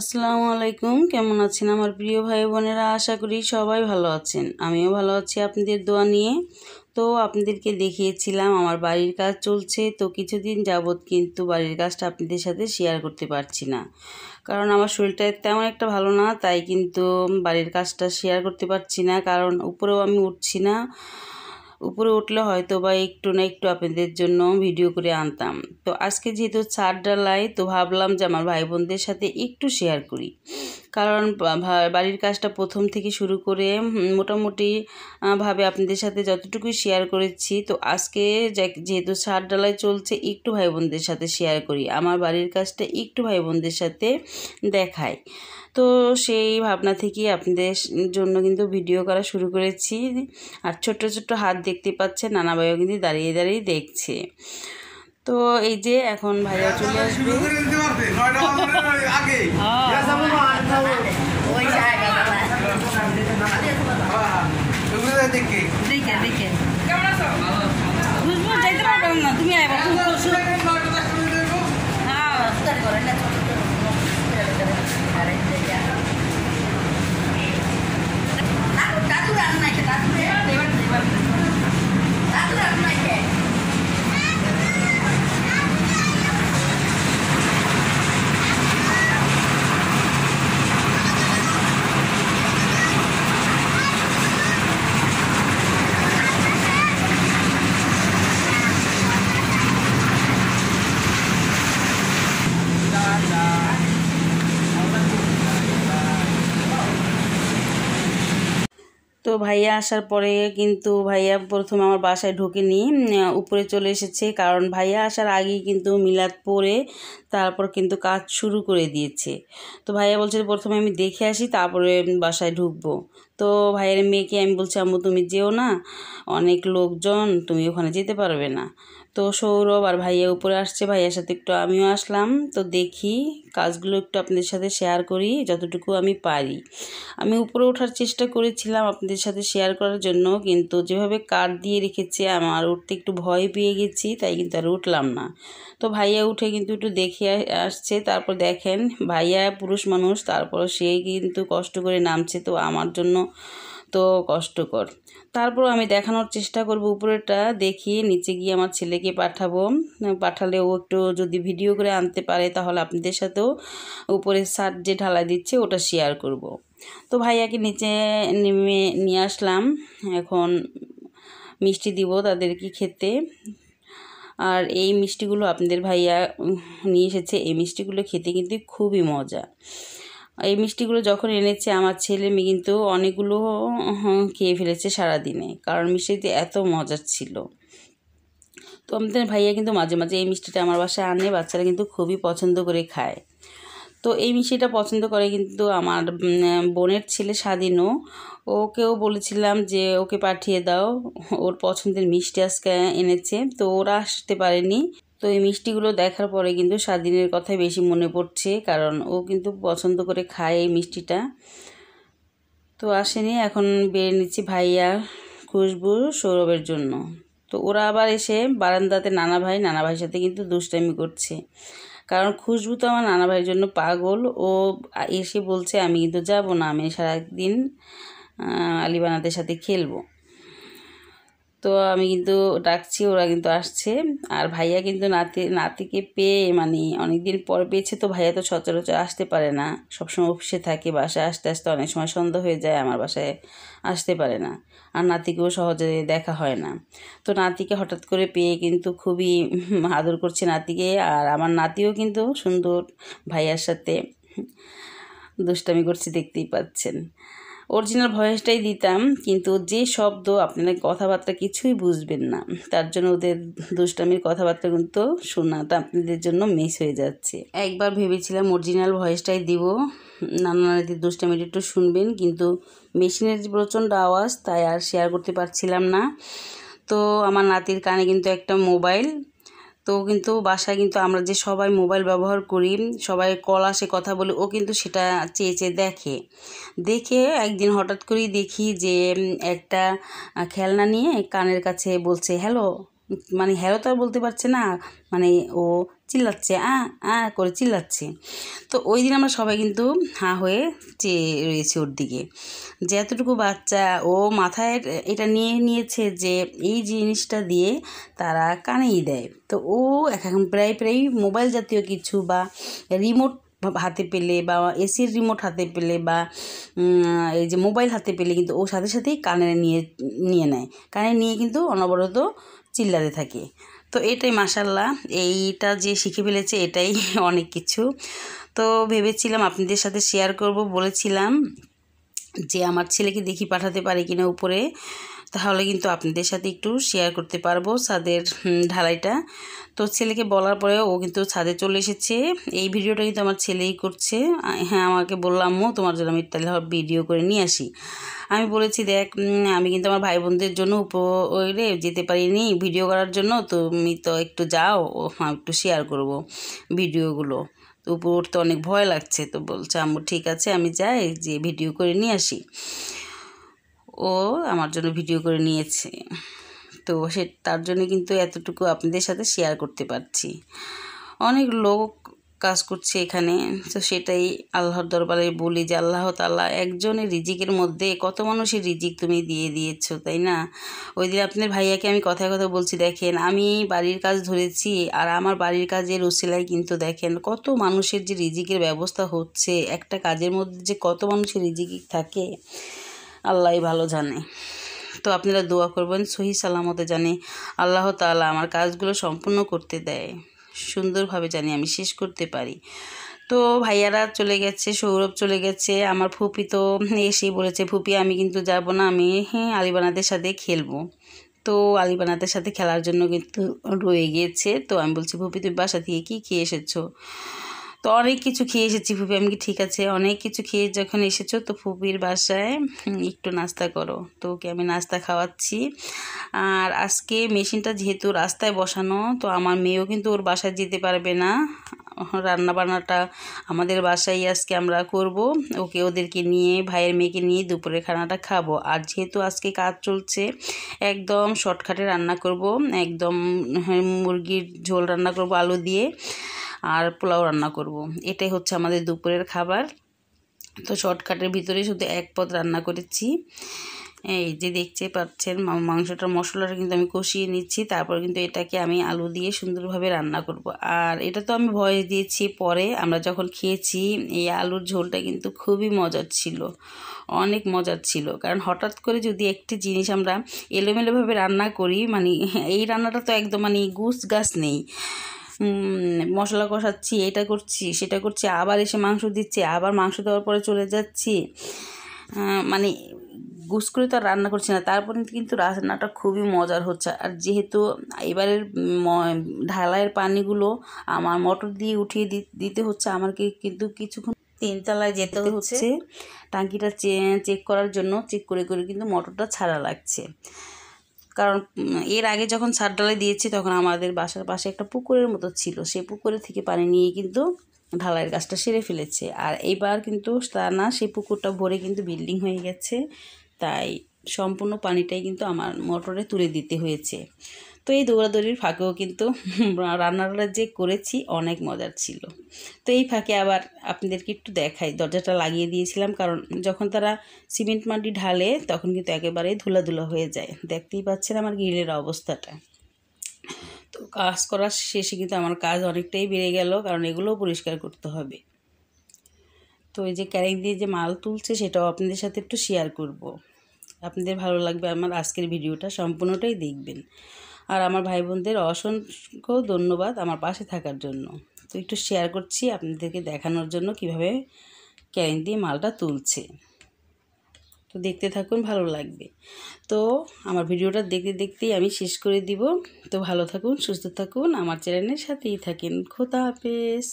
আসসালামু আলাইকুম কেমন আছেন আমার প্রিয় ভাই বোনেরা আশা করি সবাই ভালো আছেন আমিও ভালো আছি আপনাদের দোয়া নিয়ে তো আপনাদেরকে দেখিয়েছিলাম আমার বাড়ির কাজ চলছে তো কিছুদিন যাবৎ কিন্তু বাড়ির কাজটা আপনাদের সাথে শেয়ার করতে পারছি না কারণ আমার শরীরটা তেমন একটা ভালো না তাই কিন্তু বাড়ির কাজটা শেয়ার করতে পারছি না কারণ উপরেও আমি উঠছি না উপরে উঠলে হয়তো বা একটু না একটু আপনাদের জন্য ভিডিও করে আনতাম তো আজকে যেহেতু ছাদ ডালাই তো ভাবলাম যে আমার ভাই বোনদের সাথে একটু শেয়ার করি কারণ বাড়ির কাজটা প্রথম থেকে শুরু করে মোটামুটি ভাবে আপনাদের সাথে যতটুকুই শেয়ার করেছি তো আজকে যেহেতু ছাদ ডালাই চলছে একটু ভাই বোনদের সাথে শেয়ার করি আমার বাড়ির কাজটা একটু ভাই বোনদের সাথে দেখায় তো সেই ভাবনা থেকেই আপনাদের জন্য কিন্তু ভিডিও করা শুরু করেছি আর ছোট্ট ছোট্ট হাত দেখতে পাচ্ছে নানা ভাইও কিন্তু দাঁড়িয়ে দাঁড়িয়ে দেখছে তো এই যে এখন ভাইয়া চলে আসবে তুমি হ্যাঁ। আইবা Yeah. তো ভাইয়া আসার পরে কিন্তু ভাইয়া প্রথমে আমার বাসায় ঢোকেনি উপরে চলে এসেছে কারণ ভাইয়া আসার আগেই কিন্তু মিলাদ পরে তারপর কিন্তু কাজ শুরু করে দিয়েছে তো ভাইয়া বলছে প্রথমে আমি দেখে আসি তারপরে বাসায় ঢুকবো তো ভাইয়ের মেয়েকে আমি বলছি আম্মু তুমি যেও না অনেক লোকজন তুমি ওখানে যেতে পারবে না তো সৌরভ আর ভাইয়া উপরে আসছে ভাইয়ার সাথে একটু আমিও আসলাম তো দেখি কাজগুলো একটু আপনাদের সাথে শেয়ার করি যতটুকু আমি পারি আমি উপরে ওঠার চেষ্টা করেছিলাম আপনাদের সাথে শেয়ার করার জন্য কিন্তু যেভাবে কাঠ দিয়ে রেখেছে আমার উঠতে একটু ভয় পেয়ে গেছি তাই কিন্তু আর উঠলাম না তো ভাইয়া উঠে কিন্তু একটু দেখে আসছে তারপর দেখেন ভাইয়া পুরুষ মানুষ তারপর সে কিন্তু কষ্ট করে নামছে তো আমার জন্য তো কষ্টকর তারপর আমি দেখানোর চেষ্টা করব উপরেটা দেখিয়ে নিচে গিয়ে আমার ছেলেকে পাঠাবো পাঠালে ও একটু যদি ভিডিও করে আনতে পারে তাহলে আপনাদের সাথেও উপরে সার যে ঢালা দিচ্ছে ওটা শেয়ার করব। তো ভাইয়াকে নিচে নেমে নিয়ে আসলাম এখন মিষ্টি দিব তাদেরকে খেতে আর এই মিষ্টিগুলো আপনাদের ভাইয়া নিয়ে এসেছে এই মিষ্টিগুলো খেতে কিন্তু খুবই মজা এই মিষ্টিগুলো যখন এনেছে আমার ছেলে মেয়ে কিন্তু অনেকগুলো খেয়ে ফেলেছে সারাদিনে কারণ মিষ্টিতে এত মজার ছিল তো আমাদের ভাইয়া কিন্তু মাঝে মাঝে এই মিষ্টিটা আমার বাসায় আনে বাচ্চারা কিন্তু খুবই পছন্দ করে খায় তো এই মিষ্টিটা পছন্দ করে কিন্তু আমার বোনের ছেলে স্বাধীনও ওকেও বলেছিলাম যে ওকে পাঠিয়ে দাও ওর পছন্দের মিষ্টি আজকে এনেছে তো ওরা আসতে পারেনি তো এই মিষ্টিগুলো দেখার পরে কিন্তু স্বাধীনের কথাই বেশি মনে পড়ছে কারণ ও কিন্তু পছন্দ করে খায় এই মিষ্টিটা তো আসেনি এখন বেড়ে নিচ্ছি ভাইয়া খুশবু সৌরভের জন্য তো ওরা আবার এসে বারান্দাতে নানা ভাই নানা ভাইয়ের সাথে কিন্তু দুষ্টামি করছে কারণ খুশবু তো আমার নানা ভাইয়ের জন্য পাগল ও এসে বলছে আমি কিন্তু যাব না আমি সারাদিন আলিবানাদের সাথে খেলবো তো আমি কিন্তু ডাকছি ওরা কিন্তু আসছে আর ভাইয়া কিন্তু নাতি নাতিকে পেয়ে মানে অনেকদিন পর পেয়েছে তো ভাইয়া তো সচরাচর আসতে পারে না সবসময় অফিসে থাকে বাসায় আসতে আসতে অনেক সময় সন্ধ্যা হয়ে যায় আমার বাসায় আসতে পারে না আর নাতিকেও সহজে দেখা হয় না তো নাতিকে হঠাৎ করে পেয়ে কিন্তু খুবই আদর করছে নাতিকে আর আমার নাতিও কিন্তু সুন্দর ভাইয়ার সাথে দুষ্টামি করছে দেখতেই পাচ্ছেন অরিজিনাল ভয়েসটাই দিতাম কিন্তু যে শব্দ আপনারা কথাবার্তা কিছুই বুঝবেন না তার জন্য ওদের দুষ্টামির কথাবার্তা কিন্তু শোনাটা আপনাদের জন্য মিস হয়ে যাচ্ছে একবার ভেবেছিলাম অরিজিনাল ভয়েসটাই দিব নানা নানিদের দুষ্টামির একটু শুনবেন কিন্তু মেশিনের প্রচণ্ড আওয়াজ তাই আর শেয়ার করতে পারছিলাম না তো আমার নাতির কানে কিন্তু একটা মোবাইল তো কিন্তু বাসায় কিন্তু আমরা যে সবাই মোবাইল ব্যবহার করি সবাই কল আসে কথা বলি ও কিন্তু সেটা চেয়ে চেয়ে দেখে দেখে একদিন হঠাৎ করেই দেখি যে একটা খেলনা নিয়ে কানের কাছে বলছে হ্যালো মানে হ্যালো তো আর বলতে পারছে না মানে ও চিল্লাচ্ছে আ আ করে চিল্লাচ্ছে তো ওই দিন আমরা সবাই কিন্তু হাঁ হয়ে চেয়ে রয়েছি ওর দিকে এতটুকু বাচ্চা ও মাথায় এটা নিয়ে নিয়েছে যে এই জিনিসটা দিয়ে তারা কানেই দেয় তো ও এখন প্রায় প্রায় মোবাইল জাতীয় কিছু বা রিমোট হাতে পেলে বা এসির রিমোট হাতে পেলে বা এই যে মোবাইল হাতে পেলে কিন্তু ও সাথে সাথেই কানে নিয়ে নিয়ে নেয় কানে নিয়ে কিন্তু অনবরত চিল্লাতে থাকি তো এটাই মাসাল্লাহ এইটা যে শিখে ফেলেছে এটাই অনেক কিছু তো ভেবেছিলাম আপনাদের সাথে শেয়ার করব বলেছিলাম যে আমার ছেলেকে দেখি পাঠাতে পারে কিনা উপরে তাহলে কিন্তু আপনাদের সাথে একটু শেয়ার করতে পারবো ছাদের ঢালাইটা তো ছেলেকে বলার পরে ও কিন্তু ছাদে চলে এসেছে এই ভিডিওটা কিন্তু আমার ছেলেই করছে হ্যাঁ আমাকে বললাম তোমার জন্য আমি তাহলে ভিডিও করে নিয়ে আসি আমি বলেছি দেখ আমি কিন্তু আমার ভাই বোনদের জন্য উপরে যেতে পারিনি ভিডিও করার জন্য তুমি তো একটু যাও হ্যাঁ, একটু শেয়ার করব ভিডিওগুলো তো উপর তো অনেক ভয় লাগছে তো বলছে আম্মু ঠিক আছে আমি যাই যে ভিডিও করে নিয়ে আসি ও আমার জন্য ভিডিও করে নিয়েছে তো সে তার জন্য কিন্তু এতটুকু আপনাদের সাথে শেয়ার করতে পারছি অনেক লোক কাজ করছে এখানে তো সেটাই আল্লাহর দরবারে বলি যে আল্লাহ তাল্লাহ একজনের রিজিকের মধ্যে কত মানুষের রিজিক তুমি দিয়ে দিয়েছ তাই না ওই দিন আপনার ভাইয়াকে আমি কথায় কথা বলছি দেখেন আমি বাড়ির কাজ ধরেছি আর আমার বাড়ির কাজের সেলাই কিন্তু দেখেন কত মানুষের যে রিজিকের ব্যবস্থা হচ্ছে একটা কাজের মধ্যে যে কত মানুষের রিজিক থাকে আল্লাহ ভালো জানে তো আপনারা দোয়া করবেন সহি সালামতে জানি আল্লাহ তালা আমার কাজগুলো সম্পূর্ণ করতে দেয় সুন্দরভাবে জানি আমি শেষ করতে পারি তো ভাইয়ারা চলে গেছে সৌরভ চলে গেছে আমার ফুপি তো এসেই বলেছে ফুপি আমি কিন্তু যাব না আমি হ্যাঁ, আলিবানাদের সাথে খেলবো তো আলিবানাদের সাথে খেলার জন্য কিন্তু রয়ে গিয়েছে তো আমি বলছি ফুপি তুমি বাসা থেকে কী খেয়ে এসেছো তো অনেক কিছু খেয়ে এসেছি ফুপি আমি কি ঠিক আছে অনেক কিছু খেয়ে যখন এসেছো তো ফুপির বাসায় একটু নাস্তা করো তো ওকে আমি নাস্তা খাওয়াচ্ছি আর আজকে মেশিনটা যেহেতু রাস্তায় বসানো তো আমার মেয়েও কিন্তু ওর বাসায় যেতে পারবে না রান্না বান্নাটা আমাদের বাসায় আজকে আমরা করব ওকে ওদেরকে নিয়ে ভাইয়ের মেয়েকে নিয়ে দুপুরের খানাটা খাবো আর যেহেতু আজকে কাজ চলছে একদম শর্টকাটে রান্না করব একদম মুরগির ঝোল রান্না করব আলু দিয়ে আর পোলাও রান্না করব। এটাই হচ্ছে আমাদের দুপুরের খাবার তো শর্টকাটের ভিতরে শুধু এক পদ রান্না করেছি এই যে দেখতে পাচ্ছেন মাংসটার মশলাটা কিন্তু আমি কষিয়ে নিচ্ছি তারপর কিন্তু এটাকে আমি আলু দিয়ে সুন্দরভাবে রান্না করব। আর এটা তো আমি ভয়েস দিয়েছি পরে আমরা যখন খেয়েছি এই আলুর ঝোলটা কিন্তু খুবই মজার ছিল অনেক মজার ছিল কারণ হঠাৎ করে যদি একটি জিনিস আমরা এলোমেলোভাবে রান্না করি মানে এই রান্নাটা তো একদম মানে গুছ গাছ নেই মশলা কষাচ্ছি এটা করছি সেটা করছি আবার এসে মাংস দিচ্ছি আবার মাংস দেওয়ার পরে চলে যাচ্ছি মানে গুস করে তো আর রান্না করছি না তারপরে কিন্তু রান্নাটা খুবই মজার হচ্ছে আর যেহেতু এবারের ঢালাইয়ের পানিগুলো আমার মোটর দিয়ে উঠিয়ে দিতে হচ্ছে আমাকে কিন্তু কিছুক্ষণ তিনতলায় যেতে হচ্ছে টাঙ্কিটা চেক করার জন্য চেক করে করে কিন্তু মোটরটা ছাড়া লাগছে কারণ এর আগে যখন সার ঢালাই দিয়েছি তখন আমাদের বাসার পাশে একটা পুকুরের মতো ছিল সেই পুকুরে থেকে পানি নিয়ে কিন্তু ঢালাইয়ের গাছটা সেরে ফেলেছে আর এইবার কিন্তু তা না সেই পুকুরটা ভরে কিন্তু বিল্ডিং হয়ে গেছে তাই সম্পূর্ণ পানিটাই কিন্তু আমার মোটরে তুলে দিতে হয়েছে তো এই দৌড়াদৌড়ির ফাঁকেও কিন্তু রান্নাটা যে করেছি অনেক মজার ছিল তো এই ফাঁকে আবার আপনাদেরকে একটু দেখাই দরজাটা লাগিয়ে দিয়েছিলাম কারণ যখন তারা সিমেন্ট মাটি ঢালে তখন কিন্তু একেবারেই ধুলাধুলা হয়ে যায় দেখতেই পাচ্ছেন আমার গ্রিলের অবস্থাটা তো কাজ করার শেষে কিন্তু আমার কাজ অনেকটাই বেড়ে গেল কারণ এগুলোও পরিষ্কার করতে হবে তো এই যে ক্যারেক দিয়ে যে মাল তুলছে সেটাও আপনাদের সাথে একটু শেয়ার করব। আপনাদের ভালো লাগবে আমার আজকের ভিডিওটা সম্পূর্ণটাই দেখবেন আর আমার ভাই বোনদের অসংখ্য ধন্যবাদ আমার পাশে থাকার জন্য তো একটু শেয়ার করছি আপনাদেরকে দেখানোর জন্য কিভাবে ক্যারিং দিয়ে মালটা তুলছে তো দেখতে থাকুন ভালো লাগবে তো আমার ভিডিওটা দেখতে দেখতেই আমি শেষ করে দিব তো ভালো থাকুন সুস্থ থাকুন আমার চ্যানেলের সাথেই থাকেন খোতা হাফেজ